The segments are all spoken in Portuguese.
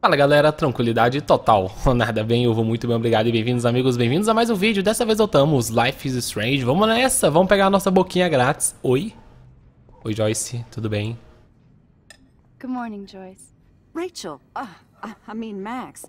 Fala galera, tranquilidade total, nada bem, eu vou muito bem, obrigado e bem-vindos amigos, bem-vindos a mais um vídeo, dessa vez voltamos, Life is Strange, vamos nessa, vamos pegar a nossa boquinha grátis, oi? Oi Joyce, tudo bem? Good morning, Joyce. Rachel, uh, uh I mean Max,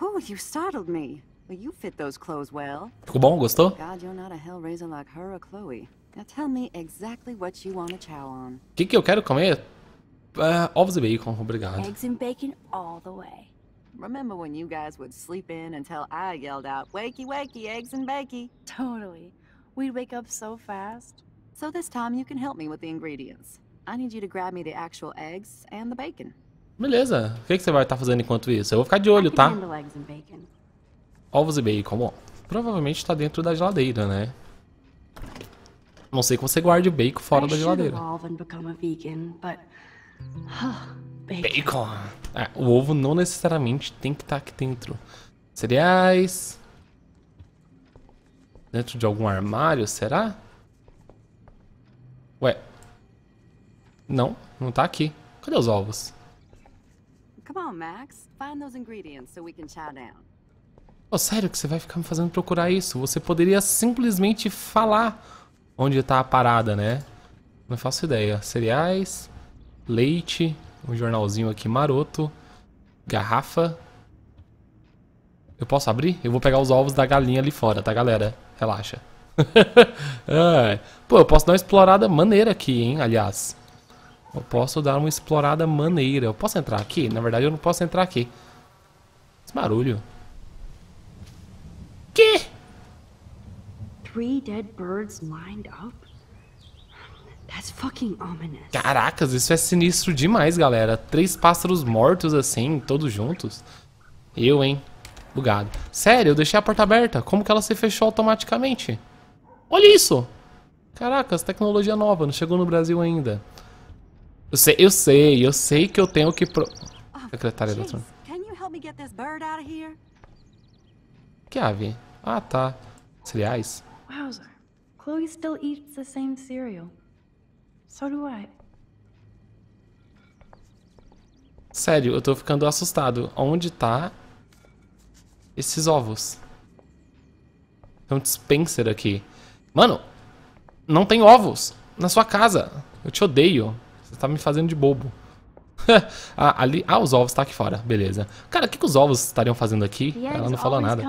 oh, you startled me, you fit those clothes well. Ficou bom, gostou? God, you're not a hellraiser like her or Chloe, now tell me exactly what you want to chow on. Que que eu quero comer? Uh, ovos e bacon, obrigado. Eggs and bacon all the way. Remember when you guys would sleep in until I yelled out, wakey, wakey, eggs and bacon? Totally. We'd wake up so fast. So this time you can help me with the ingredients. I need you to grab me the actual eggs and the bacon. Beleza. O que, que você vai estar tá fazendo enquanto isso? Eu vou ficar de olho, tá? Ovos e bacon. Bom, provavelmente está dentro da geladeira, né? não sei que você guarde o bacon fora da geladeira. Ah, bacon. Ah, o ovo não necessariamente tem que estar tá aqui dentro. Cereais. Dentro de algum armário, será? Ué. Não, não tá aqui. Cadê os ovos? Come on, Max. Find those ingredients so we can chow down. Oh, sério que você vai ficar me fazendo procurar isso? Você poderia simplesmente falar onde tá a parada, né? Não faço ideia. Cereais leite, um jornalzinho aqui maroto, garrafa. Eu posso abrir? Eu vou pegar os ovos da galinha ali fora, tá, galera? Relaxa. pô, eu posso dar uma explorada maneira aqui, hein, aliás. Eu posso dar uma explorada maneira. Eu posso entrar aqui? Na verdade, eu não posso entrar aqui. Esse barulho. Que? Three dead birds lined up? Caracas, isso é sinistro demais, galera. Três pássaros mortos assim, todos juntos. Eu, hein? Bugado. Sério, eu deixei a porta aberta. Como que ela se fechou automaticamente? Olha isso! Caracas, tecnologia nova, não chegou no Brasil ainda. Eu sei, eu sei, eu sei que eu tenho que... Pro... Oh, Secretária da turma. Que ave? Ah, tá. Cereais? Wowzer. Chloe still eats the same cereal. So do I. Sério, eu tô ficando assustado. Onde tá esses ovos? Tem um dispenser aqui. Mano, não tem ovos na sua casa. Eu te odeio. Você tá me fazendo de bobo. ah, ali... ah, os ovos tá aqui fora. Beleza. Cara, o que, que os ovos estariam fazendo aqui? Ela não falou nada.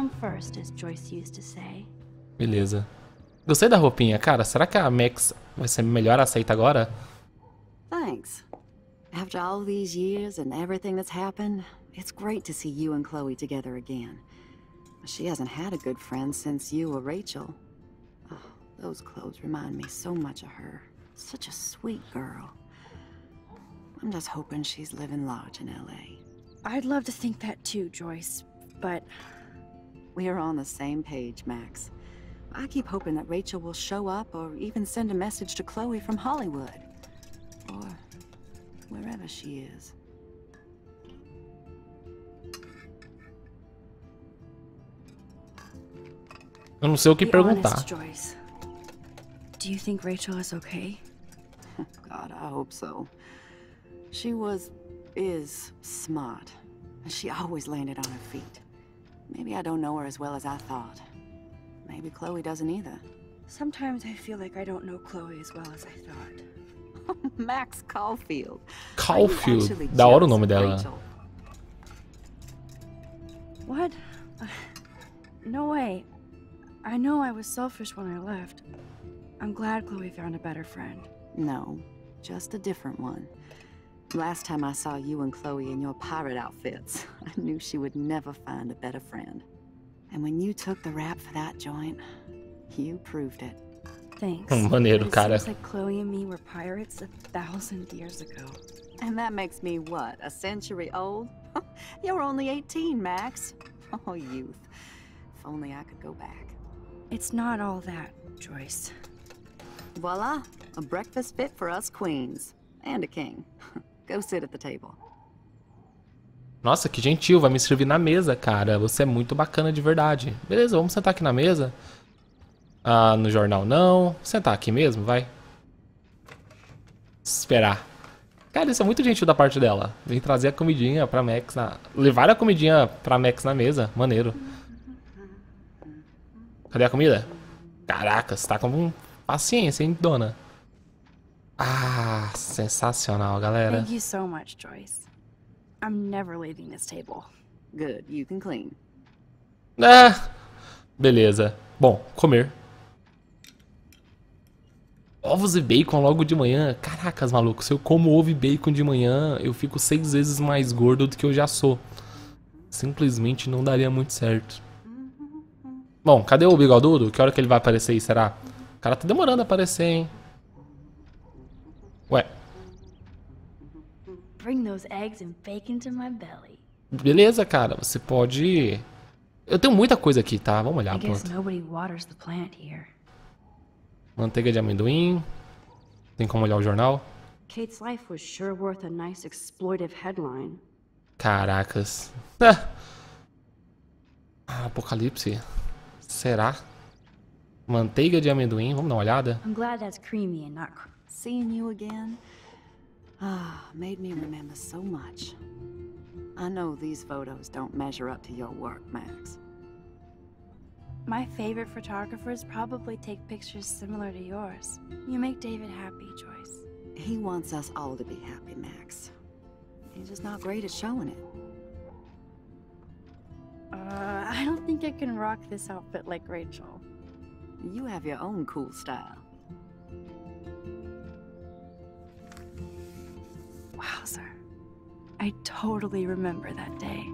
Beleza. Gostei da roupinha, cara. Será que a Max vai ser melhor aceita agora? Thanks. After all these years and everything that's happened, it's great to see you and Chloe together again. She hasn't had a good friend since you or Rachel. Oh, those clothes remind me so much of her. Such a sweet girl. I'm just hoping she's living large in LA. I'd love to think that too, Joyce, but... We're on the same page, Max. I keep hoping that Rachel will show up or even send a message to Chloe from Hollywood. Or wherever she is. Eu não sei o que perguntar. Do you think Rachel is okay? God, I hope so. She was is smart. She always landed on her feet. Maybe I don't know her as well as I thought. Maybe Chloe doesn't either. Sometimes I feel like I don't know Chloe as well as I thought. Max Caulfield. Caulfield. Da hora o nome dela. Rachel. What? No way. I know I was selfish when I left. I'm glad Chloe found a better friend. No, just a different one. Last time I saw you and Chloe in your pirate outfits, I knew she would never find a better friend. And when you took the rap for that joint, you proved it. Thanks. Maneiro, cara. It like Chloe and me were pirates a thousand years ago. And that makes me what, a century old? You're only 18, Max. Oh, youth. If only I could go back. It's not all that, Joyce. Voila, a breakfast fit for us queens. And a king. go sit at the table. Nossa, que gentil, vai me servir na mesa, cara. Você é muito bacana de verdade. Beleza, vamos sentar aqui na mesa. Ah, no jornal não. Sentar aqui mesmo, vai. Esperar. Cara, isso é muito gentil da parte dela. Vem trazer a comidinha pra Max na... Levar a comidinha pra Max na mesa. Maneiro. Cadê a comida? Caraca, você tá com paciência, hein, dona? Ah, sensacional, galera. Thank you so much, Joyce. I'm leaving this table. Good, you can clean. Ah, beleza. Bom, comer. Ovos e bacon logo de manhã? Caracas, maluco, se eu como ovo e bacon de manhã, eu fico seis vezes mais gordo do que eu já sou. Simplesmente não daria muito certo. Bom, cadê o bigodudo? Que hora que ele vai aparecer aí, será? O cara tá demorando a aparecer, hein? Ué, bring those eggs and bacon to my belly. Beleza, cara, você pode. Eu tenho muita coisa aqui, tá? Vamos olhar a planta. Manteiga de amendoim. Tem como olhar o jornal? Kate's life was sure worth a nice exploitive headline. Caracas. É. Ah, apocalipse. Será? Manteiga de amendoim, vamos dar uma olhada. I'm glad that's creamy and not seeing you again. Ah, made me remember so much. I know these photos don't measure up to your work, Max. My favorite photographers probably take pictures similar to yours. You make David happy, Joyce. He wants us all to be happy, Max. He's just not great at showing it. Uh, I don't think I can rock this outfit like Rachel. You have your own cool style. Wowzer. I totally remember that day.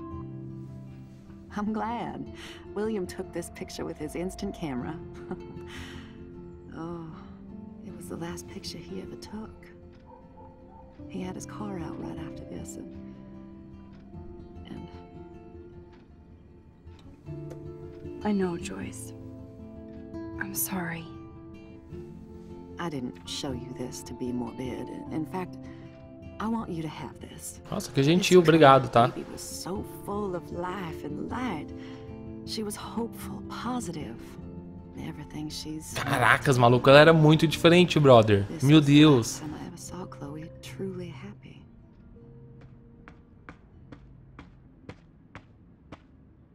I'm glad. William took this picture with his instant camera. oh, it was the last picture he ever took. He had his car out right after this, and... and... I know, Joyce. I'm sorry. I didn't show you this to be morbid. In fact, I want you to have this. Nossa, que gentil, obrigado, tá? Baby was so full of life and light. She was hopeful, positive. Everything she's Caracas, maluco, ela era muito diferente, brother. Meu Deus.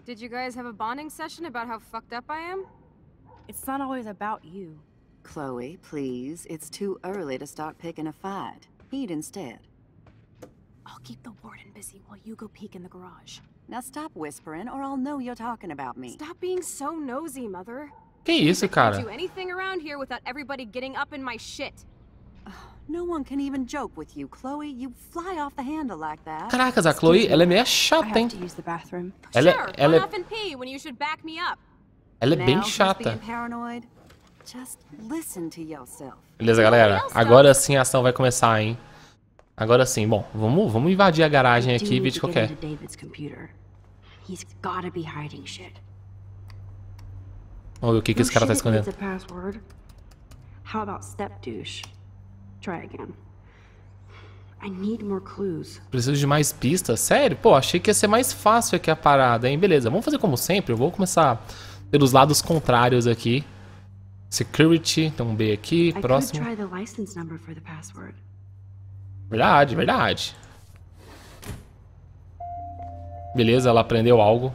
Did you guys have a bonding session about how fucked up I am? It's not always about you. Chloe, please. It's too early to start picking a fight. Eat instead. I'll keep the warden busy while you go peek in the garage. Now stop whispering or I'll know you're talking about me. Stop being so nosy, mother. Que isso, cara? do anything around here without everybody getting up in my shit. No one can even joke with you, Chloe. You fly off the handle like that. Caracas, a Chloe, ela é meio chata, hein? Ela, sure, ela, off and pee when you should back me up. Ela é bem chata. Beleza, galera. Agora sim a ação vai começar, hein? Agora sim, bom, vamos, vamos invadir a garagem aqui, vídeo qualquer. Vamos ver o que, que esse cara tá escondendo. How about step douche? Try again. I need more clues. Preciso de mais pistas? Sério? Pô, achei que ia ser mais fácil aqui a parada, hein? Beleza, vamos fazer como sempre. Eu vou começar pelos lados contrários aqui. Security, tem um B aqui, próximo. I could try the license number for the password. Verdade, verdade. Beleza, ela aprendeu algo.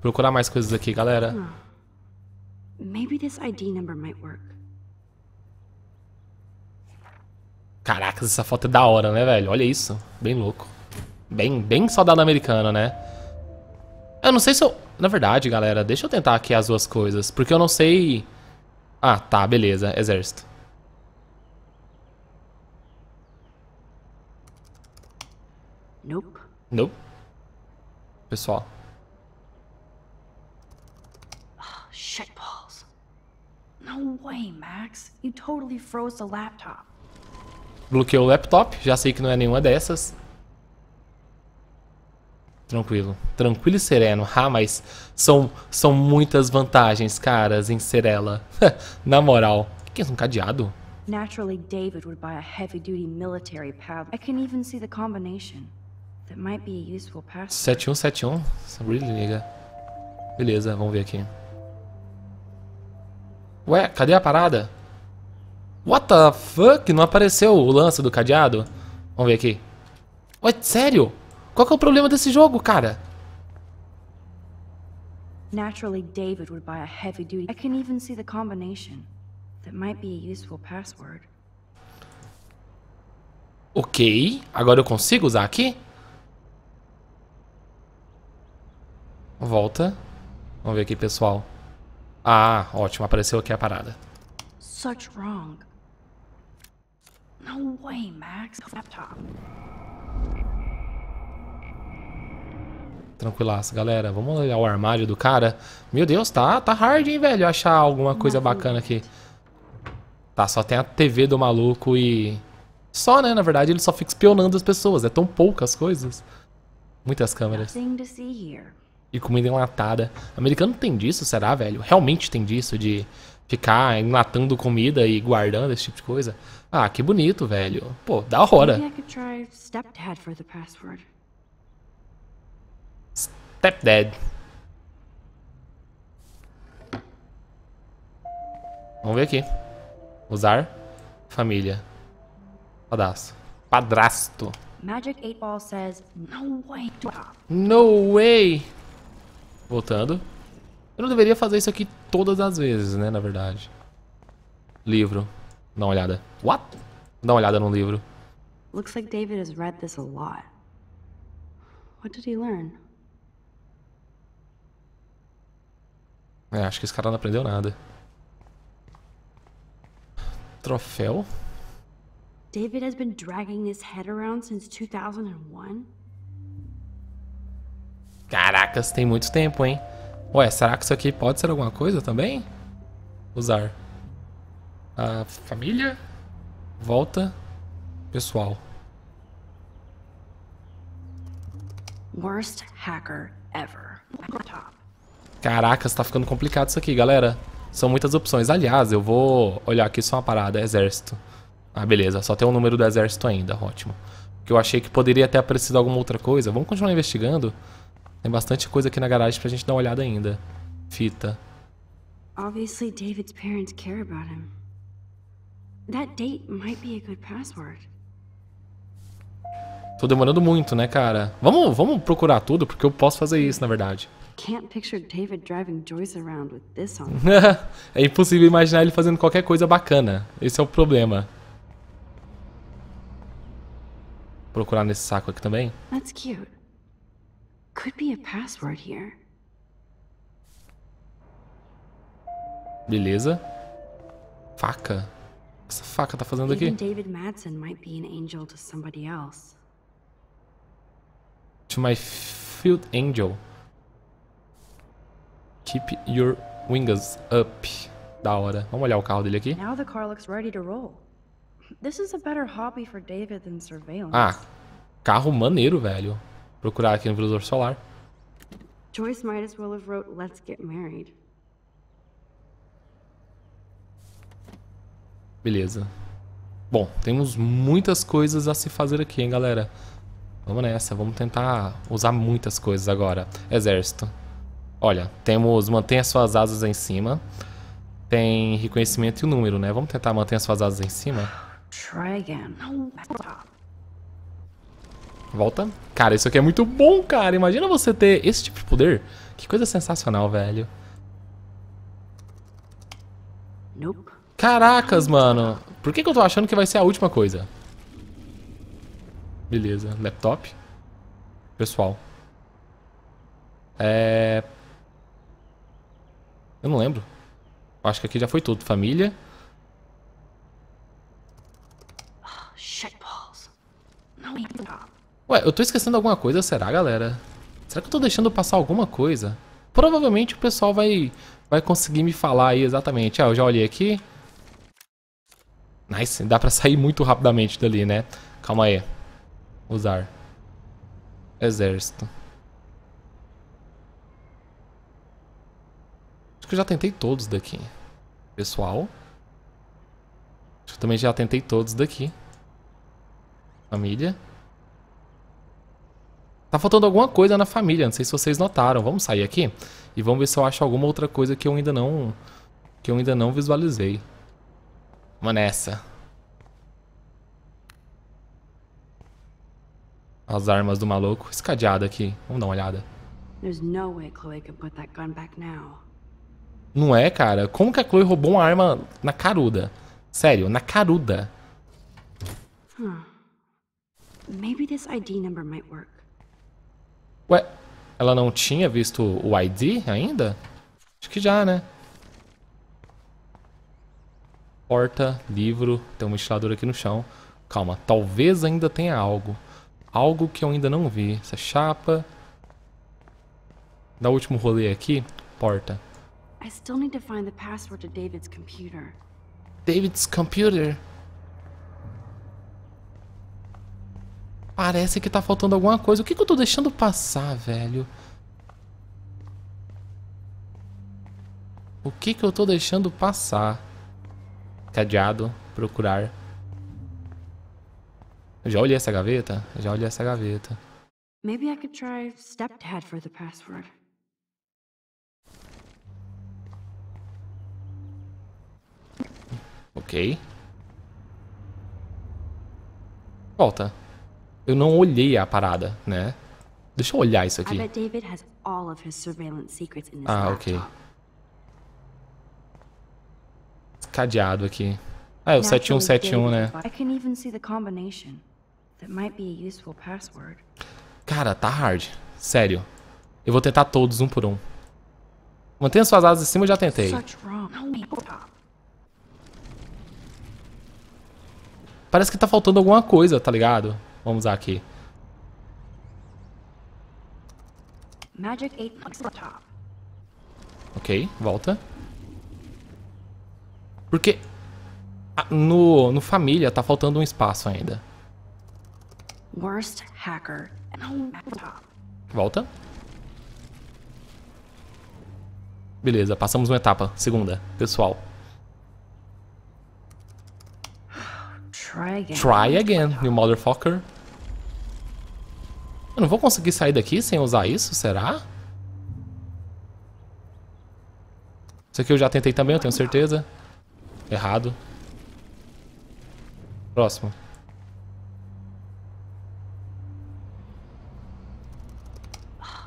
Procurar mais coisas aqui, galera. Maybe this ID number might work. Caracas, essa foto é da hora, né, velho? Olha isso. Bem louco. Bem, bem saudade americana, né? Eu não sei se eu... Na verdade, galera, deixa eu tentar aqui as duas coisas. Porque eu não sei... Ah, tá, beleza. Exército. Nope. Nope. Pessoal. Oh, shit balls. No way, Max. You totally froze the laptop. Bloqueou o laptop. Já sei que não é nenhuma dessas. Tranquilo. Tranquilo e sereno. Ah, mas são, são muitas vantagens, caras, em ser ela. Na moral. O que é Um cadeado? Naturally, David would buy a heavy-duty military pad. I can even see the combination. 7171? Really, Beleza, vamos ver aqui. Ué, cadê a parada? What the fuck? Não apareceu o lance do cadeado? Vamos ver aqui. Ué, sério? Qual que é o problema desse jogo, cara? Naturally, David would buy a heavy duty. I can even see the combination. That might be a useful password. Ok, agora eu consigo usar aqui? Volta. Vamos ver aqui, pessoal. Ah, ótimo. Apareceu aqui a parada. Such wrong. No way, Max. Laptop. Tranquilaço, galera. Vamos olhar o armário do cara. Meu Deus, tá, tá hard, hein, velho, achar alguma coisa bacana aqui. Tá, só tem a TV do maluco e... Só, né, na verdade, ele só fica espionando as pessoas. É tão poucas coisas. Muitas câmeras. Nothing to see here. E comida enlatada. O americano tem disso, será, velho? Realmente tem disso de ficar enlatando comida e guardando esse tipo de coisa? Ah, que bonito, velho. Pô, da hora. Stepdad. Vamos ver aqui. Usar. Família. Padrasto. Padrasto. Magic 8 Ball says, no way. No way. Voltando. Eu não deveria fazer isso aqui todas as vezes, né, na verdade. Livro. Dá uma olhada. What? Dá uma olhada no livro. Looks like David has read this a lot. What did he learn? É, acho que esse cara não aprendeu nada. Troféu. David has been dragging this head around since 2001. Caracas, tem muito tempo, hein? Ué, será que isso aqui pode ser alguma coisa também? Usar. A família. Volta. Pessoal. Worst hacker ever. Caracas, tá ficando complicado isso aqui, galera. São muitas opções. Aliás, eu vou olhar aqui só uma parada. Exército. Ah, beleza. Só tem o um número do exército ainda. Ótimo. Porque eu achei que poderia ter aparecido alguma outra coisa. Vamos continuar investigando. Tem bastante coisa aqui na garagem pra gente dar uma olhada ainda. Fita. Obviously David's parents care about him. That date might be a good password. Tô demorando muito, né, cara? Vamos, vamos procurar tudo porque eu posso fazer isso, na verdade. é impossível imaginar ele fazendo qualquer coisa bacana. Esse é o problema. Procurar nesse saco aqui também. That's cute could be a password here. Beleza. Faca. O que essa faca tá fazendo aqui? David Madsen might be an angel to somebody else. To my field angel. Keep your wings up. Da hora. Vamos olhar o carro dele aqui. Now the car looks ready to roll. This is a better hobby for David than surveillance. Ah, carro maneiro, velho procurar aqui no Velador Solar. Joyce might as well have wrote Let's Get Married. Beleza. Bom, temos muitas coisas a se fazer aqui, hein, galera. Vamos nessa, vamos tentar usar muitas coisas agora. Exército. Olha, temos mantenha suas asas em cima. Tem reconhecimento e o número, né? Vamos tentar manter as suas asas em cima. Try again. No, Volta. Cara, isso aqui é muito bom, cara. Imagina você ter esse tipo de poder. Que coisa sensacional, velho. Caracas, mano. Por que, que eu tô achando que vai ser a última coisa? Beleza. Laptop. Pessoal. É... Eu não lembro. Acho que aqui já foi tudo. Família. Oh, shit balls. No, Ué, eu tô esquecendo alguma coisa, será, galera? Será que eu tô deixando passar alguma coisa? Provavelmente o pessoal vai, vai conseguir me falar aí exatamente. Ah, eu já olhei aqui. Nice, dá pra sair muito rapidamente dali, né? Calma aí. Usar. Exército. Acho que eu já tentei todos daqui. Pessoal. Acho que eu também já tentei todos daqui. Família. Tá faltando alguma coisa na família, não sei se vocês notaram. Vamos sair aqui e vamos ver se eu acho alguma outra coisa que eu ainda não que eu ainda não visualizei. Vamos nessa. As armas do maluco. Escadeada aqui. Vamos dar uma olhada. Não é, cara? Como que a Chloe roubou uma arma na caruda? Sério, na caruda. Huh. Maybe this ID number might work. Ué, ela não tinha visto o ID ainda? Acho que já, né? Porta, livro, tem um ventilador aqui no chão. Calma, talvez ainda tenha algo. Algo que eu ainda não vi. Essa chapa. Dá o último rolê aqui. Porta. Eu ainda preciso encontrar o password to David's computer. David's computer? Parece que tá faltando alguma coisa. O que, que eu tô deixando passar, velho? O que que eu tô deixando passar? Cadeado, procurar. Eu já olhei essa gaveta? Eu já olhei essa gaveta. Maybe I could try stepdad for the password. Ok. Volta. Eu não olhei a parada, né? Deixa eu olhar isso aqui. Ah, ok. Cadeado aqui. Ah, é o 7171, né? Cara, tá hard. Sério. Eu vou tentar todos, um por um. Mantenha suas asas em cima, eu já tentei. Parece que tá faltando alguma coisa, tá ligado? Vamos aqui. Ok, volta. Porque ah, no, no família tá faltando um espaço ainda. Volta. Beleza, passamos uma etapa. Segunda, pessoal. Try again, Try again you motherfucker. Eu não vou conseguir sair daqui sem usar isso, será? Isso aqui eu já tentei também, eu tenho certeza. Errado. Próximo.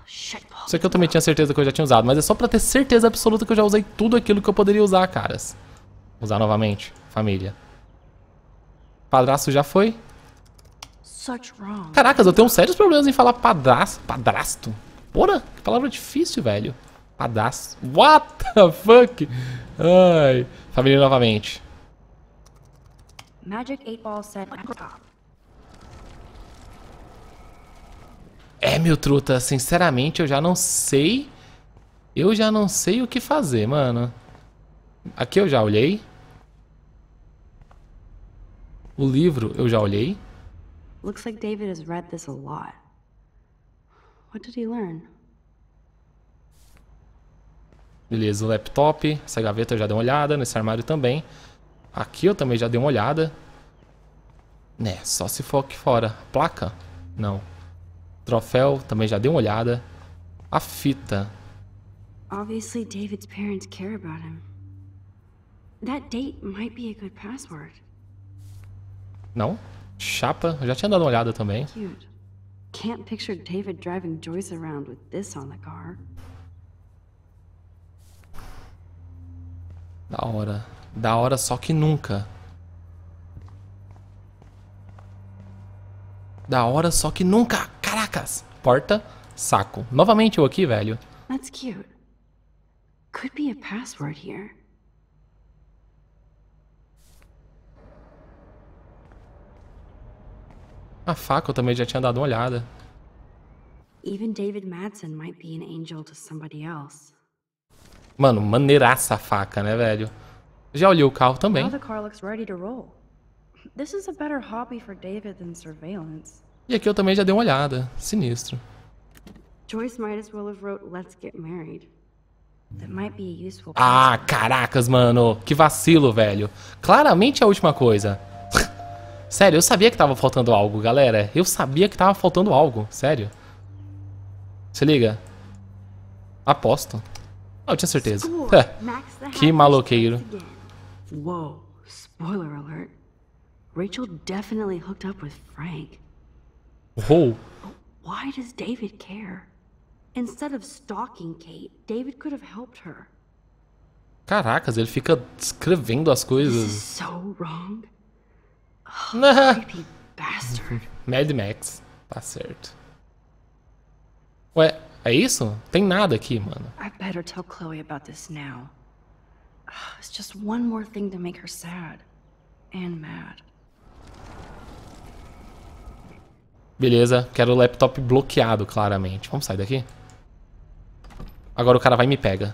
Isso aqui eu também tinha certeza que eu já tinha usado, mas é só pra ter certeza absoluta que eu já usei tudo aquilo que eu poderia usar, caras. Usar novamente, família. Padraço já foi. Caracas, eu tenho sérios problemas em falar padrasto. Padrasto? Porra, que palavra difícil, velho. Padrasto. What the fuck? Ai. Família novamente. Magic eight ball set É, meu truta, sinceramente eu já não sei. Eu já não sei o que fazer, mano. Aqui eu já olhei. O livro eu já olhei. Looks like David has read this a lot. What did he learn? Beleza, o laptop. Essa gaveta eu já dei uma olhada. Nesse armário também. Aqui eu também já dei uma olhada. Né, só se for aqui fora. Placa? Não. Troféu, também já dei uma olhada. A fita. Obviously David's parents care about him. That date might be a good password. Não? Chapa, eu já tinha dado uma olhada também. Can't picture David driving Joyce around with this on the car. Da hora. Da hora só que nunca. Da hora só que nunca. Caracas. Porta, saco. Novamente eu aqui, velho. That's cute. Could be a password here. A faca eu também já tinha dado uma olhada. Even David Madsen might be an angel to somebody else. Mano, maneiraça a faca, né, velho? Já olhei o carro também. E aqui eu também já dei uma olhada. Sinistro. Joyce might as well have wrote Let's get married. Ah, caracas, mano. Que vacilo, velho. Claramente é a última coisa. Sério, eu sabia que tava faltando algo, galera. Eu sabia que tava faltando algo, sério. Se liga. Aposto. Ah, eu tinha certeza. É. que maloqueiro. Uou, spoiler alert. Rachel definitely hooked up with Frank. Uou. But why does David care? Instead of stalking Kate, David could have helped her. Caracas, ele fica descrevendo as coisas. This is so wrong. Mad Max, tá certo. Ué, é isso? Tem nada aqui, mano. I better tell Chloe about this now. It's just one more thing to make her sad and mad. Beleza, quero o laptop bloqueado, claramente. Vamos sair daqui? Agora o cara vai e me pega.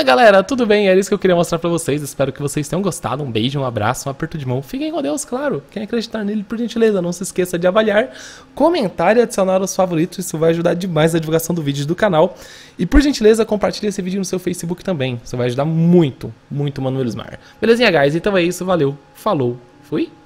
Mas é, galera, tudo bem? Era isso que eu queria mostrar pra vocês. Espero que vocês tenham gostado. Um beijo, um abraço, um aperto de mão. Fiquem com Deus, claro. Quem acreditar nele, por gentileza, não se esqueça de avaliar, comentar e adicionar os favoritos. Isso vai ajudar demais na divulgação do vídeo do canal. E por gentileza, compartilhe esse vídeo no seu Facebook também. Isso vai ajudar muito, muito Manuel Osmar. Belezinha, guys? Então é isso. Valeu, falou, fui!